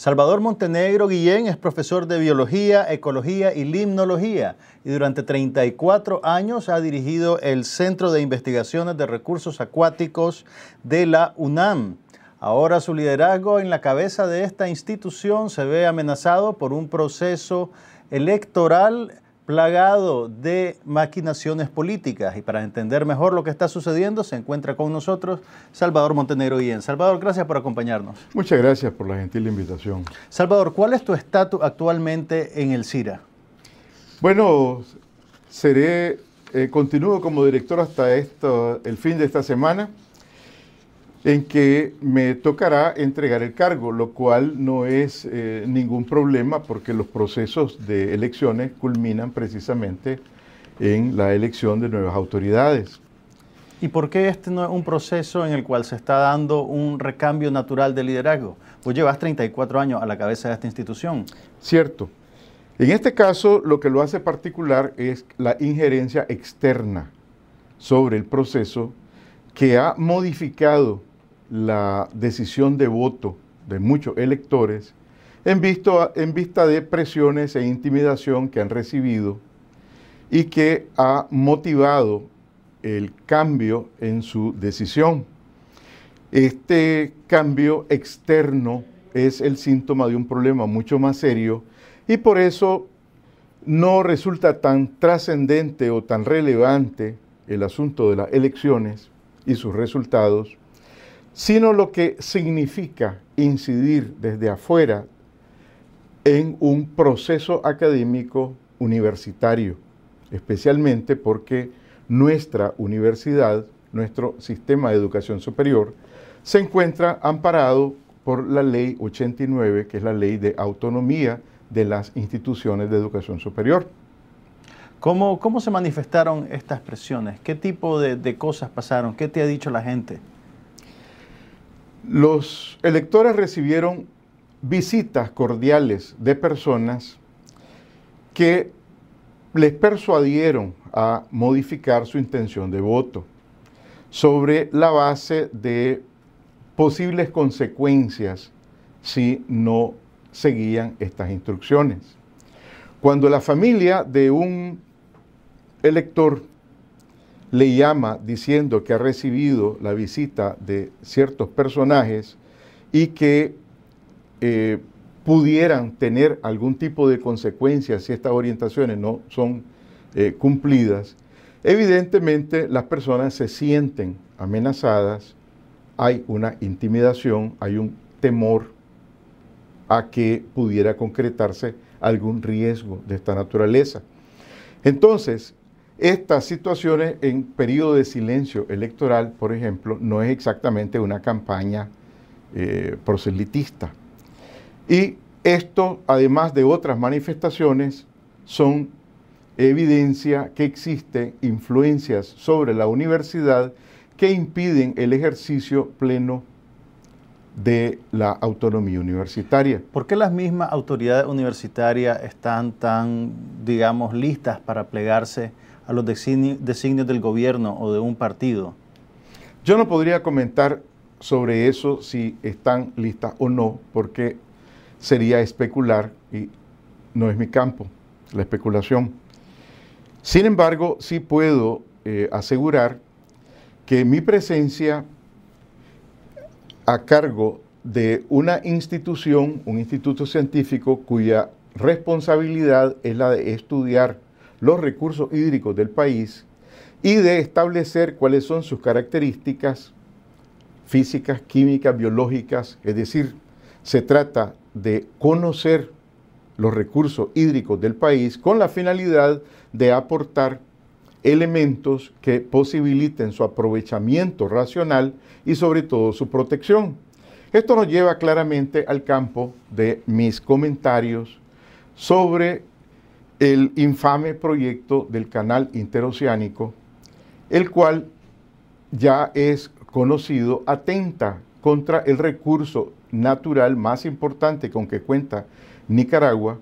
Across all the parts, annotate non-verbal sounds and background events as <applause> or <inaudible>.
Salvador Montenegro Guillén es profesor de biología, ecología y limnología y durante 34 años ha dirigido el Centro de Investigaciones de Recursos Acuáticos de la UNAM. Ahora su liderazgo en la cabeza de esta institución se ve amenazado por un proceso electoral plagado de maquinaciones políticas. Y para entender mejor lo que está sucediendo, se encuentra con nosotros Salvador Montenegro y en Salvador, gracias por acompañarnos. Muchas gracias por la gentil invitación. Salvador, ¿cuál es tu estatus actualmente en el CIRA? Bueno, seré, eh, continúo como director hasta esto, el fin de esta semana en que me tocará entregar el cargo, lo cual no es eh, ningún problema porque los procesos de elecciones culminan precisamente en la elección de nuevas autoridades. ¿Y por qué este no es un proceso en el cual se está dando un recambio natural de liderazgo? Vos pues llevas 34 años a la cabeza de esta institución. Cierto. En este caso, lo que lo hace particular es la injerencia externa sobre el proceso que ha modificado la decisión de voto de muchos electores en, en vista de presiones e intimidación que han recibido y que ha motivado el cambio en su decisión. Este cambio externo es el síntoma de un problema mucho más serio y por eso no resulta tan trascendente o tan relevante el asunto de las elecciones y sus resultados sino lo que significa incidir desde afuera en un proceso académico universitario, especialmente porque nuestra universidad, nuestro sistema de educación superior, se encuentra amparado por la ley 89, que es la ley de autonomía de las instituciones de educación superior. ¿Cómo, se manifestaron estas presiones? ¿Qué tipo de cosas pasaron? ¿Qué te ha dicho la gente? Los electores recibieron visitas cordiales de personas que les persuadieron a modificar su intención de voto sobre la base de posibles consecuencias si no seguían estas instrucciones. Cuando la familia de un elector le llama diciendo que ha recibido la visita de ciertos personajes y que eh, pudieran tener algún tipo de consecuencias si estas orientaciones no son eh, cumplidas, evidentemente las personas se sienten amenazadas, hay una intimidación, hay un temor a que pudiera concretarse algún riesgo de esta naturaleza. Entonces, estas situaciones en periodo de silencio electoral, por ejemplo, no es exactamente una campaña eh, proselitista. Y esto, además de otras manifestaciones, son evidencia que existen influencias sobre la universidad que impiden el ejercicio pleno de la autonomía universitaria. ¿Por qué las mismas autoridades universitarias están tan, digamos, listas para plegarse a los designios del gobierno o de un partido? Yo no podría comentar sobre eso si están listas o no, porque sería especular y no es mi campo, la especulación. Sin embargo, sí puedo eh, asegurar que mi presencia a cargo de una institución, un instituto científico cuya responsabilidad es la de estudiar los recursos hídricos del país y de establecer cuáles son sus características físicas, químicas, biológicas, es decir, se trata de conocer los recursos hídricos del país con la finalidad de aportar elementos que posibiliten su aprovechamiento racional y sobre todo su protección. Esto nos lleva claramente al campo de mis comentarios sobre el infame proyecto del canal interoceánico, el cual ya es conocido, atenta contra el recurso natural más importante con que cuenta Nicaragua,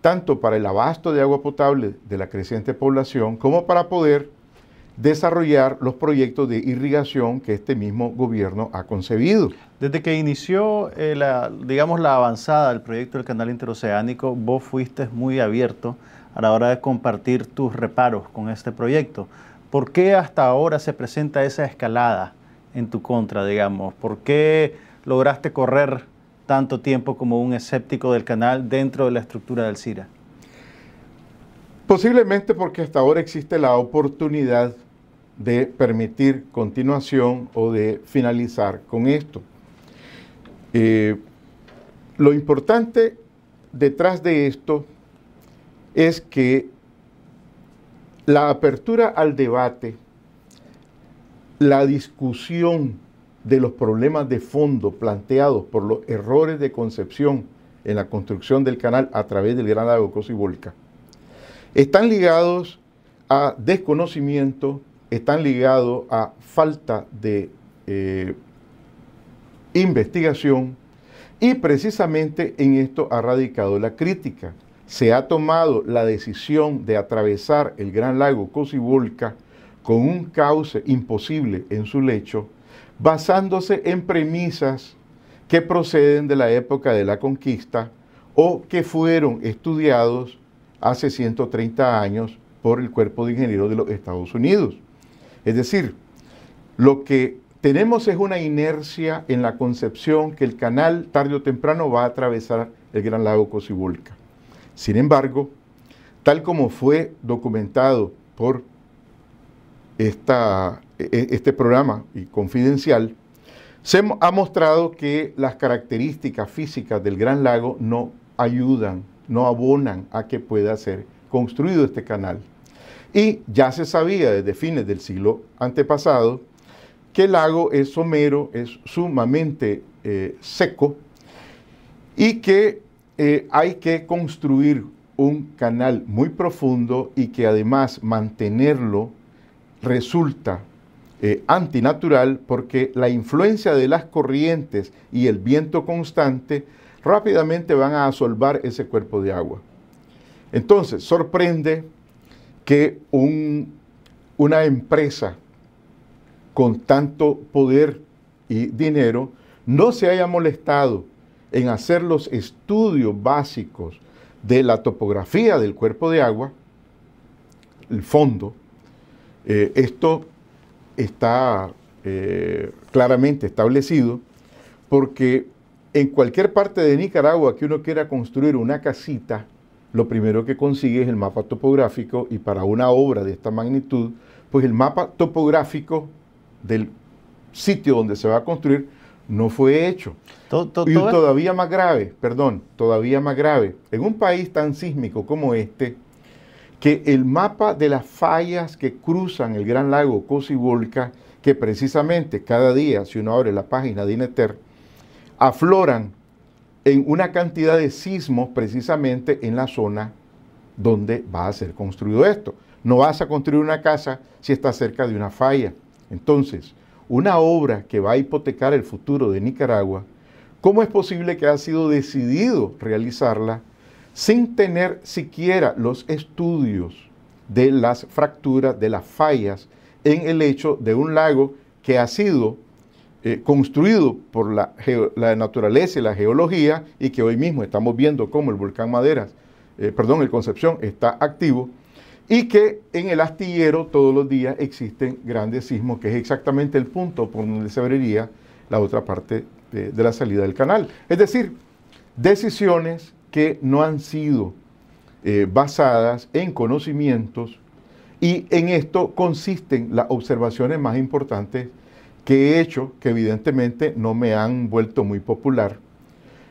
tanto para el abasto de agua potable de la creciente población como para poder desarrollar los proyectos de irrigación que este mismo gobierno ha concebido. Desde que inició eh, la, digamos, la avanzada del proyecto del canal interoceánico, vos fuiste muy abierto a la hora de compartir tus reparos con este proyecto. ¿Por qué hasta ahora se presenta esa escalada en tu contra, digamos? ¿Por qué lograste correr tanto tiempo como un escéptico del canal dentro de la estructura del CIRA? Posiblemente porque hasta ahora existe la oportunidad de permitir continuación o de finalizar con esto. Eh, lo importante detrás de esto es que la apertura al debate, la discusión de los problemas de fondo planteados por los errores de concepción en la construcción del canal a través del Gran Lago Cosibolca están ligados a desconocimiento, están ligados a falta de eh, investigación y precisamente en esto ha radicado la crítica. Se ha tomado la decisión de atravesar el gran lago Cosibolca con un cauce imposible en su lecho, basándose en premisas que proceden de la época de la conquista o que fueron estudiados hace 130 años por el Cuerpo de Ingenieros de los Estados Unidos. Es decir, lo que tenemos es una inercia en la concepción que el canal tarde o temprano va a atravesar el gran lago Cocibolca. Sin embargo, tal como fue documentado por e-, este programa y confidencial, se ha mostrado que las características físicas del gran lago no ayudan, no abonan a que pueda ser construido este canal. Y ya se sabía desde fines del siglo antepasado que el lago es somero, es sumamente eh, seco y que eh, hay que construir un canal muy profundo y que además mantenerlo resulta eh, antinatural porque la influencia de las corrientes y el viento constante rápidamente van a asolvar ese cuerpo de agua. Entonces, sorprende que una empresa con tanto poder y dinero no se haya molestado en hacer los estudios básicos de la topografía del cuerpo de agua, el fondo, eh, esto está eh, claramente establecido porque en cualquier parte de Nicaragua que uno quiera construir una casita, lo primero que consigue es el mapa topográfico y para una obra de esta magnitud, pues el mapa topográfico del sitio donde se va a construir no fue hecho. y todavía más grave, perdón, todavía más grave, en un país tan sísmico como este, que el mapa de las fallas que cruzan el gran lago Cosibolca, que precisamente cada día, si uno abre la página de INETER, afloran en una cantidad de sismos precisamente en la zona donde va a ser construido esto. No vas a construir una casa si está cerca de una falla. Entonces, una obra que va a hipotecar el futuro de Nicaragua, ¿cómo es posible que ha sido decidido realizarla sin tener siquiera los estudios de las fracturas, de las fallas en el hecho de un lago que ha sido eh, construido por la, naturaleza y la geología y que hoy mismo estamos viendo cómo el volcán Maderas, eh, perdón, el Concepción está activo y que en el astillero todos los días existen grandes sismos, que es exactamente el punto por donde se abriría la otra parte de, la salida del canal. Es decir, decisiones que no han sido eh, basadas en conocimientos y en esto consisten las observaciones más importantes que he hecho, que evidentemente no me han vuelto muy popular,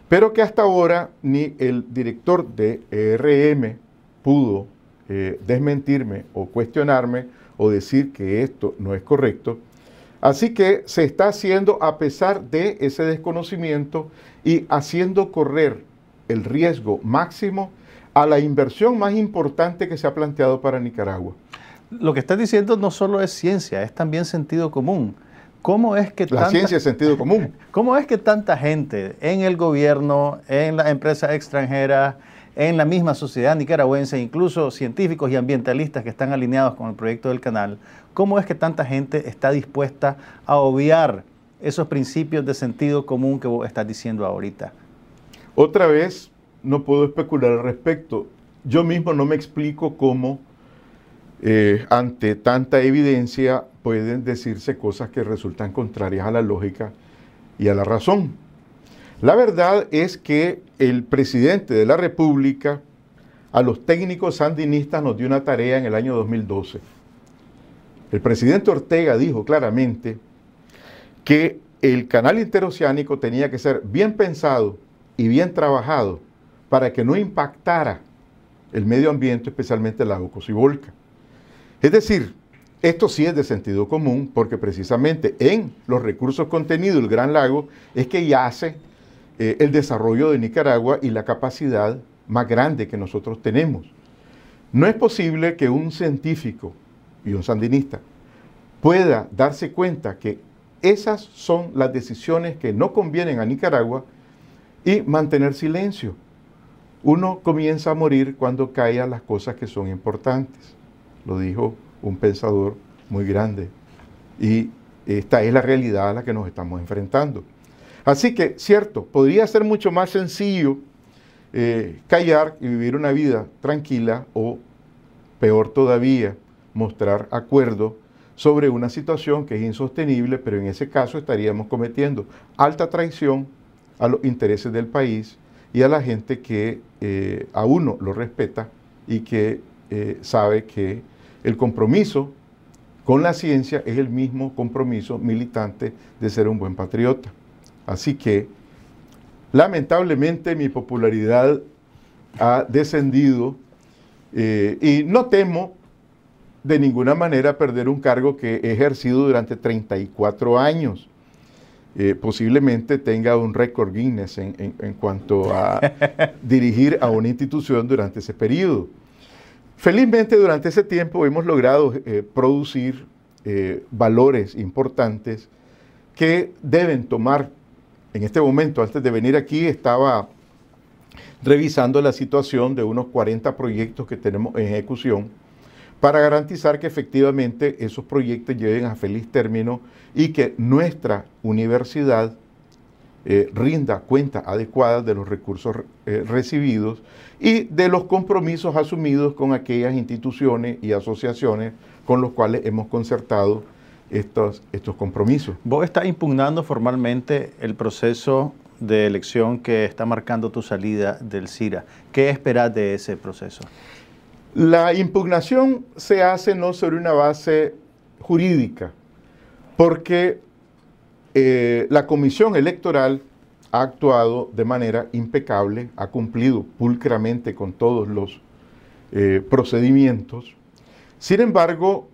pero que hasta ahora ni el director de ERM pudo eh, desmentirme o cuestionarme o decir que esto no es correcto. Así que se está haciendo a pesar de ese desconocimiento y haciendo correr el riesgo máximo a la inversión más importante que se ha planteado para Nicaragua. Lo que estás diciendo no solo es ciencia, es también sentido común. ¿Cómo es que la ciencia sentido común. <laughs> ¿Cómo es que tanta gente en el gobierno, en las empresas extranjeras, en la misma sociedad nicaragüense, incluso científicos y ambientalistas que están alineados con el proyecto del canal, cómo es que tanta gente está dispuesta a obviar esos principios de sentido común que vos estás diciendo ahorita? Otra vez, no puedo especular al respecto. Yo mismo no me explico cómo eh, ante tanta evidencia pueden decirse cosas que resultan contrarias a la lógica y a la razón. La verdad es que el presidente de la República a los técnicos sandinistas nos dio una tarea en el año 2012. El presidente Ortega dijo claramente que el canal interoceánico tenía que ser bien pensado y bien trabajado para que no impactara el medio ambiente, especialmente el lago es decir, esto sí es de sentido común porque precisamente en los recursos contenidos del Gran Lago es que yace eh, el desarrollo de Nicaragua y la capacidad más grande que nosotros tenemos. No es posible que un científico y un sandinista pueda darse cuenta que esas son las decisiones que no convienen a Nicaragua y mantener silencio. Uno comienza a morir cuando caen las cosas que son importantes lo dijo un pensador muy grande. Y esta es la realidad a la que nos estamos enfrentando. Así que, cierto, podría ser mucho más sencillo eh, callar y vivir una vida tranquila o, peor todavía, mostrar acuerdo sobre una situación que es insostenible, pero en ese caso estaríamos cometiendo alta traición a los intereses del país y a la gente que eh, a uno lo respeta y que eh, sabe que el compromiso con la ciencia es el mismo compromiso militante de ser un buen patriota. Así que, lamentablemente, mi popularidad ha descendido eh, y no temo de ninguna manera perder un cargo que he ejercido durante 34 años. Eh, posiblemente tenga un récord Guinness en, en cuanto a <laughs> dirigir a una institución durante ese periodo. Felizmente durante ese tiempo hemos logrado eh, producir eh, valores importantes que deben tomar. En este momento, antes de venir aquí, estaba revisando la situación de unos 40 proyectos que tenemos en ejecución para garantizar que efectivamente esos proyectos lleguen a feliz término y que nuestra universidad eh, rinda cuenta adecuada de los recursos eh, recibidos y de los compromisos asumidos con aquellas instituciones y asociaciones con los cuales hemos concertado estos, estos compromisos. Vos estás impugnando formalmente el proceso de elección que está marcando tu salida del CIRA. ¿Qué esperas de ese proceso? La impugnación se hace no sobre una base jurídica, porque eh, la comisión electoral ha actuado de manera impecable, ha cumplido pulcramente con todos los eh, procedimientos. Sin embargo,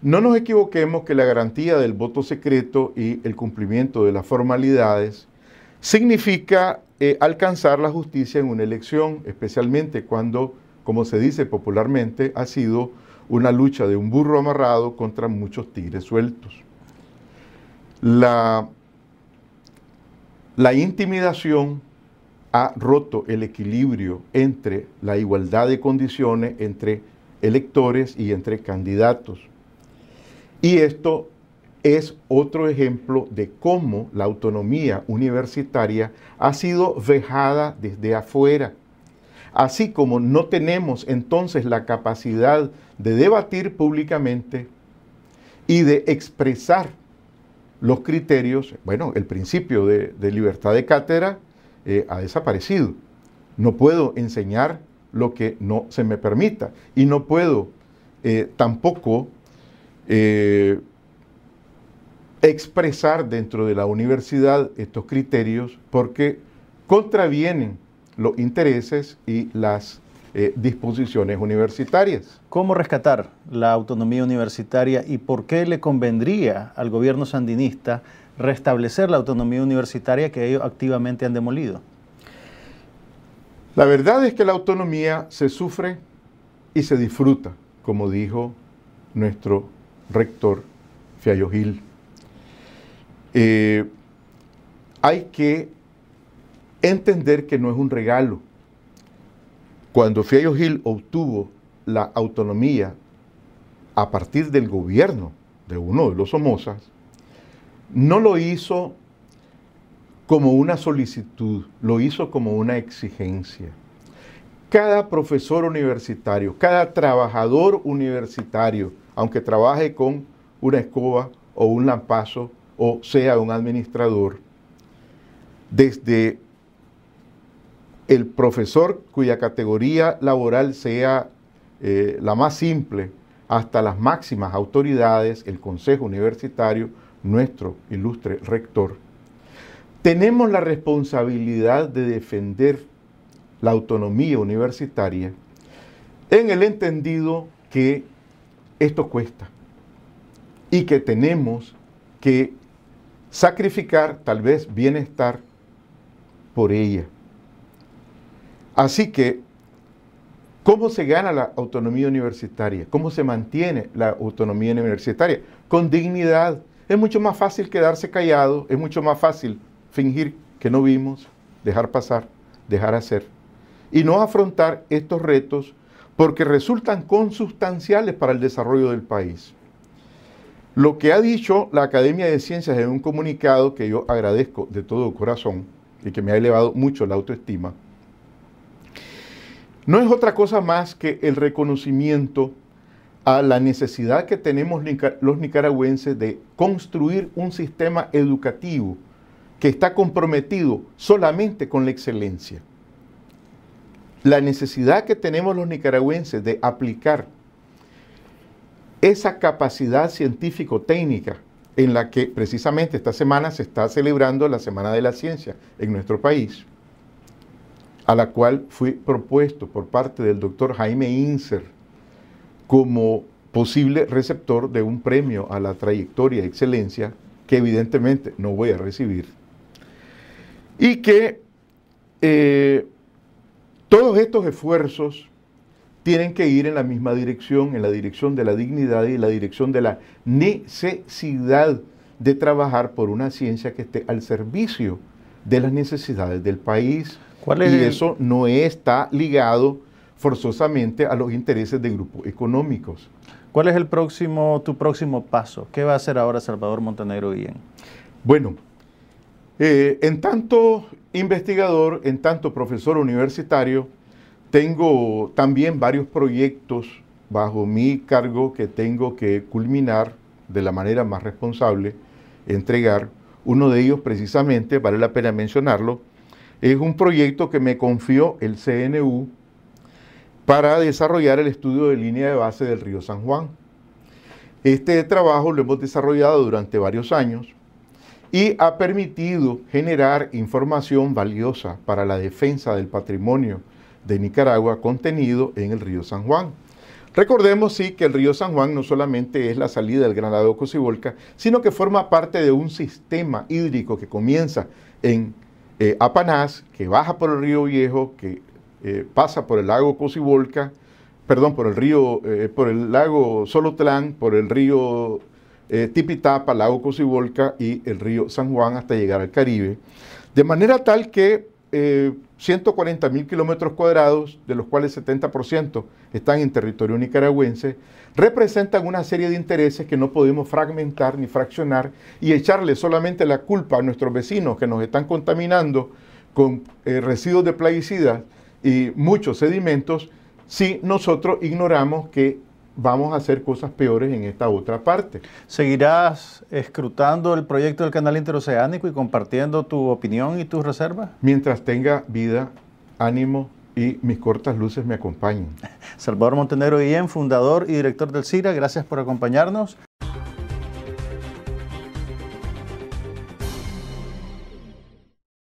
no nos equivoquemos que la garantía del voto secreto y el cumplimiento de las formalidades significa eh, alcanzar la justicia en una elección, especialmente cuando, como se dice popularmente, ha sido una lucha de un burro amarrado contra muchos tigres sueltos. La, la intimidación ha roto el equilibrio entre la igualdad de condiciones entre electores y entre candidatos. Y esto es otro ejemplo de cómo la autonomía universitaria ha sido vejada desde afuera. Así como no tenemos entonces la capacidad de debatir públicamente y de expresar los criterios, bueno, el principio de, libertad de cátedra eh, ha desaparecido. No puedo enseñar lo que no se me permita y no puedo eh, tampoco eh, expresar dentro de la universidad estos criterios porque contravienen los intereses y las eh, disposiciones universitarias. ¿Cómo rescatar la autonomía universitaria y por qué le convendría al gobierno sandinista restablecer la autonomía universitaria que ellos activamente han demolido? La verdad es que la autonomía se sufre y se disfruta, como dijo nuestro rector Fiallo Gil. Eh, hay que entender que no es un regalo, cuando Fiallo Gil obtuvo la autonomía a partir del gobierno de uno de los Somozas, no lo hizo como una solicitud, lo hizo como una exigencia. Cada profesor universitario, cada trabajador universitario, aunque trabaje con una escoba o un lampazo o sea un administrador, desde el profesor cuya categoría laboral sea eh, la más simple, hasta las máximas autoridades, el Consejo Universitario, nuestro ilustre rector, tenemos la responsabilidad de defender la autonomía universitaria en el entendido que esto cuesta y que tenemos que sacrificar tal vez bienestar por ella. Así que, ¿cómo se gana la autonomía universitaria? ¿Cómo se mantiene la autonomía universitaria? Con dignidad. Es mucho más fácil quedarse callado, es mucho más fácil fingir que no vimos, dejar pasar, dejar hacer. Y no afrontar estos retos porque resultan consustanciales para el desarrollo del país. Lo que ha dicho la Academia de Ciencias en un comunicado que yo agradezco de todo corazón y que me ha elevado mucho la autoestima, no es otra cosa más que el reconocimiento a la necesidad que tenemos los nicaragüenses de construir un sistema educativo que está comprometido solamente con la excelencia. La necesidad que tenemos los nicaragüenses de aplicar esa capacidad científico-técnica en la que precisamente esta semana se está celebrando la Semana de la Ciencia en nuestro país a la cual fui propuesto por parte del doctor Jaime Inser como posible receptor de un premio a la trayectoria de excelencia que evidentemente no voy a recibir. Y que eh, todos estos esfuerzos tienen que ir en la misma dirección, en la dirección de la dignidad y la dirección de la necesidad de trabajar por una ciencia que esté al servicio de las necesidades del país. y eso no está ligado forzosamente a los intereses de grupos económicos. ¿Cuál es el próximo, tu próximo paso? ¿Qué va a hacer ahora Salvador Montenegro bien Bueno, eh, en tanto investigador, en tanto profesor universitario, tengo también varios proyectos bajo mi cargo que tengo que culminar de la manera más responsable, entregar. Uno de ellos precisamente, vale la pena mencionarlo, es un proyecto que me confió el CNU para desarrollar el estudio de línea de base del río San Juan. Este trabajo lo hemos desarrollado durante varios años y ha permitido generar información valiosa para la defensa del patrimonio de Nicaragua contenido en el río San Juan. Recordemos, sí, que el río San Juan no solamente es la salida del Granado Cocibolca, sino que forma parte de un sistema hídrico que comienza en eh, Apanás, que baja por el río Viejo, que eh, pasa por el lago Cocibolca, perdón, por el río, eh, por el lago Solotlán, por el río Tipitapa, lago Cocibolca y el río San Juan hasta llegar al Caribe. De manera tal que 140 mil kilómetros cuadrados, de los cuales 70% están en territorio nicaragüense, representan una serie de intereses que no podemos fragmentar ni fraccionar y echarle solamente la culpa a nuestros vecinos que nos están contaminando con eh, residuos de plaguicidas y muchos sedimentos si nosotros ignoramos que vamos a hacer cosas peores en esta otra parte. ¿Seguirás escrutando el proyecto del canal interoceánico y compartiendo tu opinión y tus reservas? Mientras tenga vida, ánimo y mis cortas luces me acompañen. <laughs> Salvador Montenegro Guillén, fundador y director del CIRA, gracias por acompañarnos.